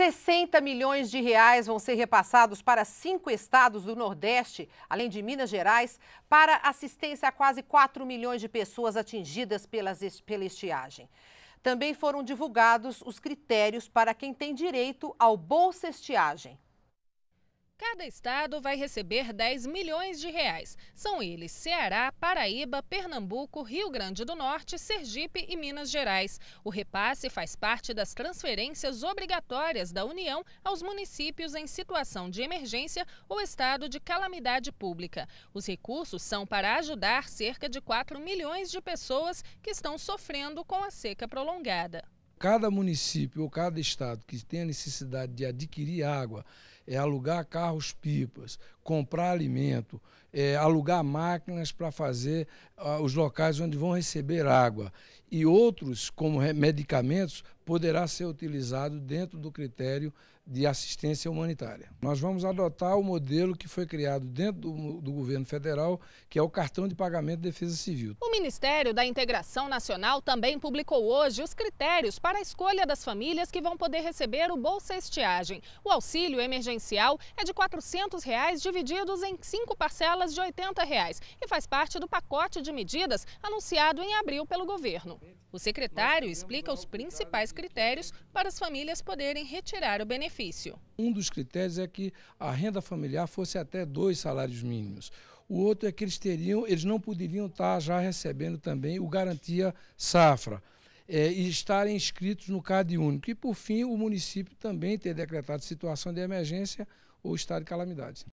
60 milhões de reais vão ser repassados para cinco estados do Nordeste, além de Minas Gerais, para assistência a quase 4 milhões de pessoas atingidas pelas, pela estiagem. Também foram divulgados os critérios para quem tem direito ao Bolsa Estiagem. Cada estado vai receber 10 milhões de reais. São eles Ceará, Paraíba, Pernambuco, Rio Grande do Norte, Sergipe e Minas Gerais. O repasse faz parte das transferências obrigatórias da União aos municípios em situação de emergência ou estado de calamidade pública. Os recursos são para ajudar cerca de 4 milhões de pessoas que estão sofrendo com a seca prolongada. Cada município ou cada estado que tenha necessidade de adquirir água é alugar carros-pipas, comprar alimento, é, alugar máquinas para fazer uh, os locais onde vão receber água. E outros, como medicamentos, poderá ser utilizado dentro do critério de assistência humanitária. Nós vamos adotar o modelo que foi criado dentro do, do, governo federal, que é o cartão de pagamento de defesa civil. O Ministério da Integração Nacional também publicou hoje os critérios para a escolha das famílias que vão poder receber o Bolsa Estiagem. O auxílio emergencial é de R$ reais, divididos em cinco parcelas de R$ reais, e faz parte do pacote de medidas anunciado em abril pelo governo. O secretário explica os principais critérios para as famílias poderem retirar o benefício. Um dos critérios é que a renda familiar fosse até dois salários mínimos. O outro é que eles teriam, eles não poderiam estar já recebendo também o garantia safra é, e estarem inscritos no CAD único. E, por fim, o município também ter decretado situação de emergência ou estado de calamidade.